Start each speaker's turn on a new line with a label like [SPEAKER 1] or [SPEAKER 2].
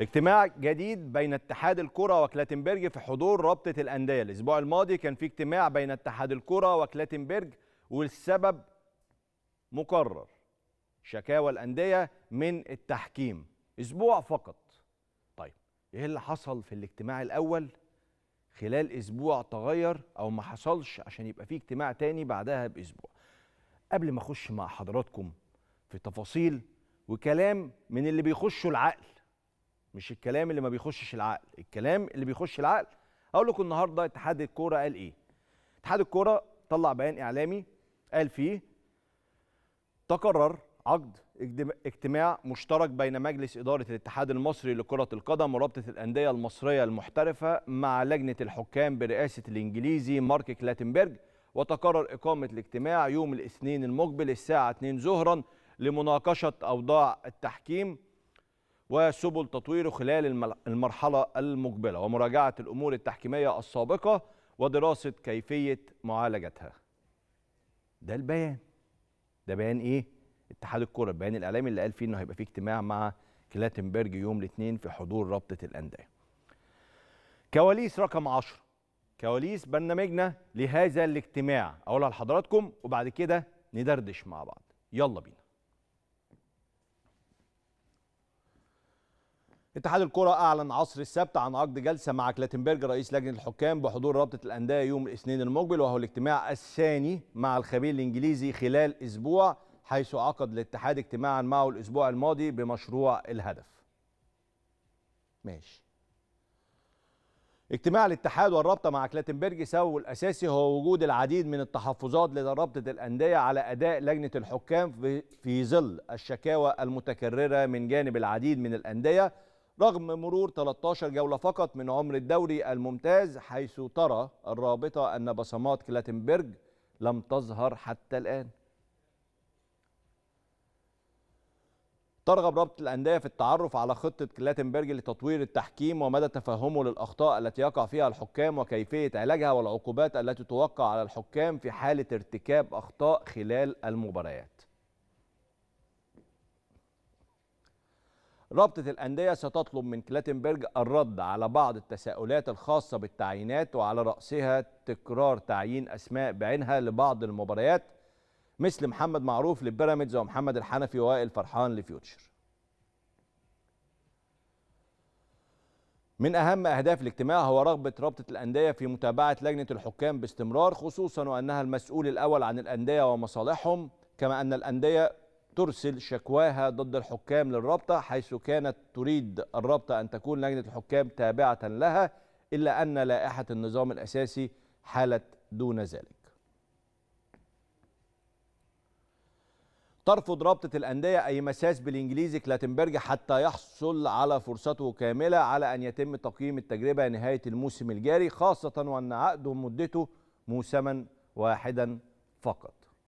[SPEAKER 1] اجتماع جديد بين اتحاد الكرة وكلاتنبرج في حضور رابطة الأندية الأسبوع الماضي كان في اجتماع بين اتحاد الكرة وكلاتنبرج والسبب مقرر شكاوى الأندية من التحكيم أسبوع فقط طيب إيه اللي حصل في الاجتماع الأول خلال أسبوع تغير أو ما حصلش عشان يبقى في اجتماع تاني بعدها بأسبوع قبل ما أخش مع حضراتكم في تفاصيل وكلام من اللي بيخشوا العقل مش الكلام اللي ما بيخشش العقل الكلام اللي بيخش العقل اقول لكم النهارده اتحاد الكوره قال ايه اتحاد الكوره طلع بيان اعلامي قال فيه تقرر عقد اجتماع مشترك بين مجلس إدارة الاتحاد المصري لكرة القدم ورابطة الأندية المصرية المحترفة مع لجنة الحكام برئاسة الإنجليزي مارك كلاتنبرج وتقرر إقامة الاجتماع يوم الاثنين المقبل الساعة 2 ظهرا لمناقشة أوضاع التحكيم وسبل تطويره خلال المرحلة المقبلة ومراجعة الأمور التحكيمية السابقة ودراسة كيفية معالجتها ده البيان ده بيان إيه؟ اتحاد الكرة البيان الإعلامي اللي قال فيه إنه هيبقى فيه اجتماع مع كلاتنبرج يوم الاثنين في حضور رابطة الأندية كواليس رقم 10 كواليس برنامجنا لهذا الاجتماع أقولها لحضراتكم وبعد كده ندردش مع بعض يلا بينا اتحاد الكرة أعلن عصر السبت عن عقد جلسة مع كلاتنبرج رئيس لجنة الحكام بحضور رابطة الأندية يوم الاثنين المقبل وهو الاجتماع الثاني مع الخبير الإنجليزي خلال أسبوع حيث عقد الاتحاد اجتماعا معه الأسبوع الماضي بمشروع الهدف. ماشي. اجتماع الاتحاد والرابطة مع كلاتنبرج سببه الأساسي هو وجود العديد من التحفظات لدى رابطة الأندية على أداء لجنة الحكام في ظل الشكاوى المتكررة من جانب العديد من الأندية رغم مرور 13 جولة فقط من عمر الدوري الممتاز حيث ترى الرابطة أن بصمات كلاتنبرج لم تظهر حتى الآن ترغب رابطة الأندية في التعرف على خطة كلاتنبرج لتطوير التحكيم ومدى تفهمه للأخطاء التي يقع فيها الحكام وكيفية علاجها والعقوبات التي توقع على الحكام في حالة ارتكاب أخطاء خلال المباريات رابطة الأندية ستطلب من كلاتنبرج الرد على بعض التساؤلات الخاصة بالتعيينات وعلى رأسها تكرار تعيين أسماء بعينها لبعض المباريات مثل محمد معروف لبيراميدز ومحمد الحنفي ووائل فرحان لفيوتشر من أهم أهداف الاجتماع هو رغبة رابطة الأندية في متابعة لجنة الحكام باستمرار خصوصا وأنها المسؤول الأول عن الأندية ومصالحهم كما أن الأندية ترسل شكواها ضد الحكام للرابطة حيث كانت تريد الرابطة أن تكون لجنة الحكام تابعة لها إلا أن لائحة النظام الأساسي حالت دون ذلك ترفض رابطة الأندية أي مساس بالإنجليزي كلاتنبرج حتى يحصل على فرصته كاملة على أن يتم تقييم التجربة نهاية الموسم الجاري خاصة وأن عقده مدته موسما واحدا فقط